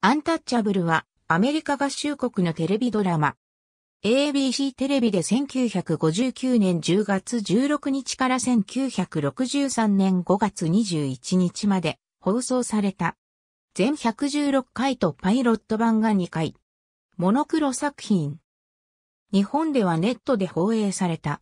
アンタッチャブルはアメリカ合衆国のテレビドラマ。ABC テレビで1959年10月16日から1963年5月21日まで放送された。全116回とパイロット版が2回。モノクロ作品。日本ではネットで放映された。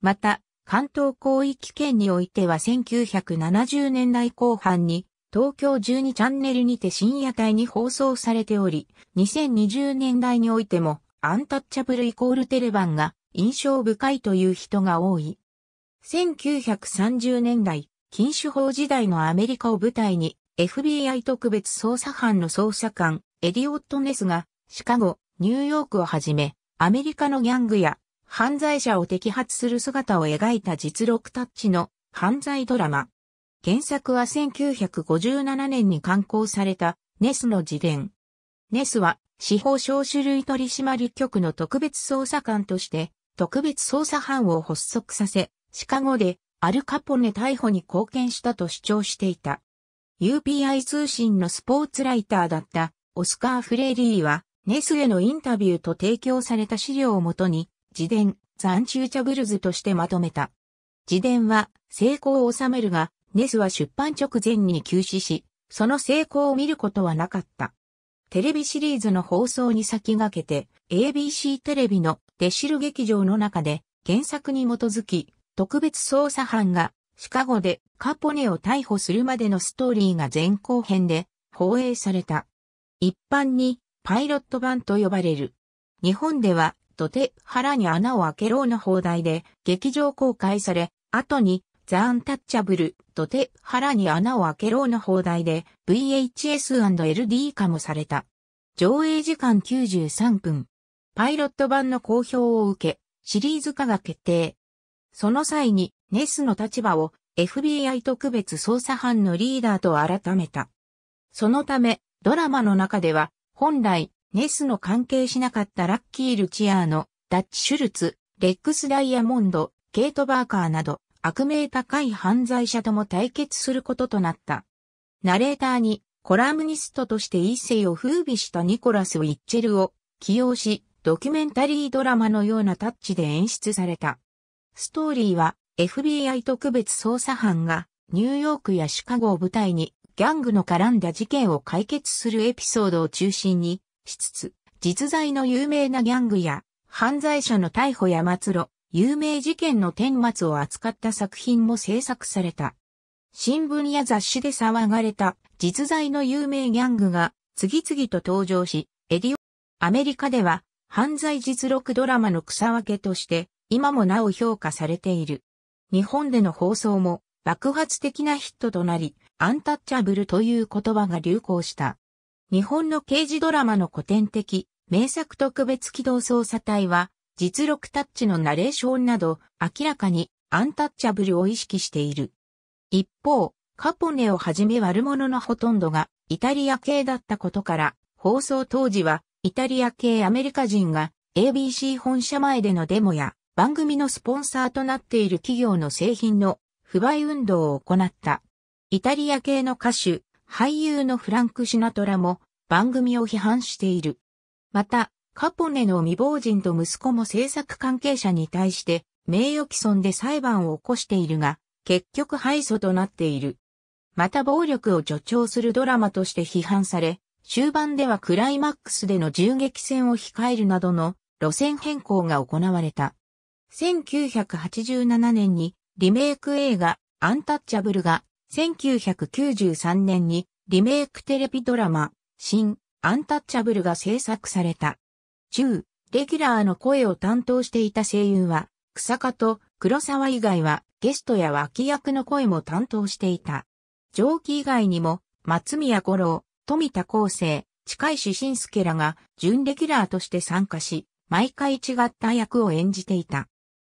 また、関東広域圏においては1970年代後半に東京12チャンネルにて深夜帯に放送されており、2020年代においても、アンタッチャブルイコールテレバンが印象深いという人が多い。1930年代、禁酒法時代のアメリカを舞台に、FBI 特別捜査班の捜査官、エディオット・ネスが、シカゴ、ニューヨークをはじめ、アメリカのギャングや犯罪者を摘発する姿を描いた実録タッチの犯罪ドラマ。原作は1957年に刊行されたネスの自伝。ネスは司法小種類取締局の特別捜査官として特別捜査班を発足させ、シカゴでアルカポネ逮捕に貢献したと主張していた。UPI 通信のスポーツライターだったオスカー・フレーリーはネスへのインタビューと提供された資料をもとに自伝ザ・ンチューチャブルズとしてまとめた。自伝は成功を収めるがネスは出版直前に休止し、その成功を見ることはなかった。テレビシリーズの放送に先駆けて、ABC テレビのデシル劇場の中で原作に基づき、特別捜査班がシカゴでカポネを逮捕するまでのストーリーが前後編で放映された。一般にパイロット版と呼ばれる。日本では土手腹に穴を開けろうの放題で劇場公開され、後にザ・アンタッチャブルと手腹に穴を開けろの放題で VHS&LD 化もされた。上映時間93分。パイロット版の公表を受け、シリーズ化が決定。その際に、ネスの立場を FBI 特別捜査班のリーダーと改めた。そのため、ドラマの中では、本来、ネスの関係しなかったラッキー・ルチアーノ、ダッチ・シュルツ、レックス・ダイヤモンド、ケイト・バーカーなど、悪名高い犯罪者とも対決することとなった。ナレーターに、コラムニストとして一世を風靡したニコラス・ウィッチェルを起用し、ドキュメンタリードラマのようなタッチで演出された。ストーリーは FBI 特別捜査班がニューヨークやシカゴを舞台にギャングの絡んだ事件を解決するエピソードを中心にしつつ、実在の有名なギャングや犯罪者の逮捕や末路、有名事件の顛末を扱った作品も制作された。新聞や雑誌で騒がれた実在の有名ギャングが次々と登場し、エディオ、アメリカでは犯罪実録ドラマの草分けとして今もなお評価されている。日本での放送も爆発的なヒットとなり、アンタッチャブルという言葉が流行した。日本の刑事ドラマの古典的、名作特別機動捜査隊は、実録タッチのナレーションなど、明らかにアンタッチャブルを意識している。一方、カポネをはじめ悪者のほとんどがイタリア系だったことから、放送当時はイタリア系アメリカ人が ABC 本社前でのデモや番組のスポンサーとなっている企業の製品の不買運動を行った。イタリア系の歌手、俳優のフランク・シナトラも番組を批判している。また、カポネの未亡人と息子も政策関係者に対して名誉毀損で裁判を起こしているが、結局敗訴となっている。また暴力を助長するドラマとして批判され、終盤ではクライマックスでの銃撃戦を控えるなどの路線変更が行われた。1987年にリメイク映画アンタッチャブルが1993年にリメイクテレビドラマ新アンタッチャブルが制作された。中、レギュラーの声を担当していた声優は、草加と黒沢以外はゲストや脇役の声も担当していた。上記以外にも、松宮五郎、富田光生、近石慎介らが準レギュラーとして参加し、毎回違った役を演じていた。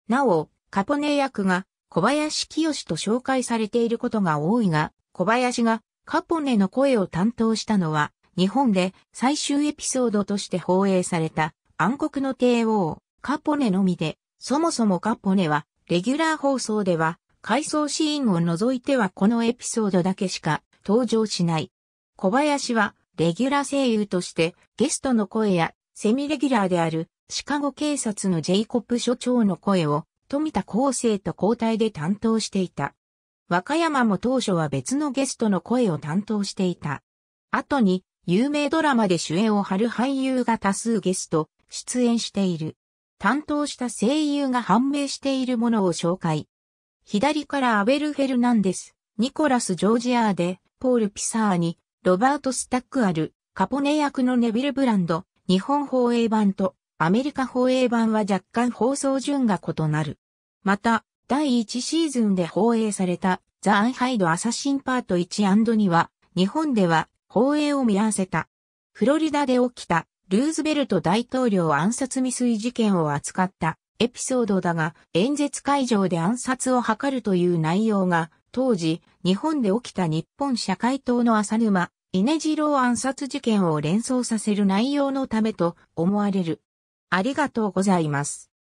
なお、カポネ役が小林清と紹介されていることが多いが、小林がカポネの声を担当したのは日本で最終エピソードとして放映された暗黒の帝王、カポネのみで、そもそもカポネは、レギュラー放送では、回想シーンを除いてはこのエピソードだけしか登場しない。小林は、レギュラー声優として、ゲストの声や、セミレギュラーである、シカゴ警察のジェイコップ所長の声を、富田康生と交代で担当していた。和歌山も当初は別のゲストの声を担当していた。後に、有名ドラマで主演を張る俳優が多数ゲスト、出演している。担当した声優が判明しているものを紹介。左からアベル・フェルナンデス、ニコラス・ジョージアーデ、ポール・ピサーニ、ロバート・スタックアル、カポネ役のネビル・ブランド、日本放映版とアメリカ放映版は若干放送順が異なる。また、第1シーズンで放映されたザ・アンハイド・アサシンパート 1&2 は、日本では放映を見合わせた。フロリダで起きたルーズベルト大統領暗殺未遂事件を扱ったエピソードだが、演説会場で暗殺を図るという内容が、当時、日本で起きた日本社会党の浅沼、稲次郎暗殺事件を連想させる内容のためと思われる。ありがとうございます。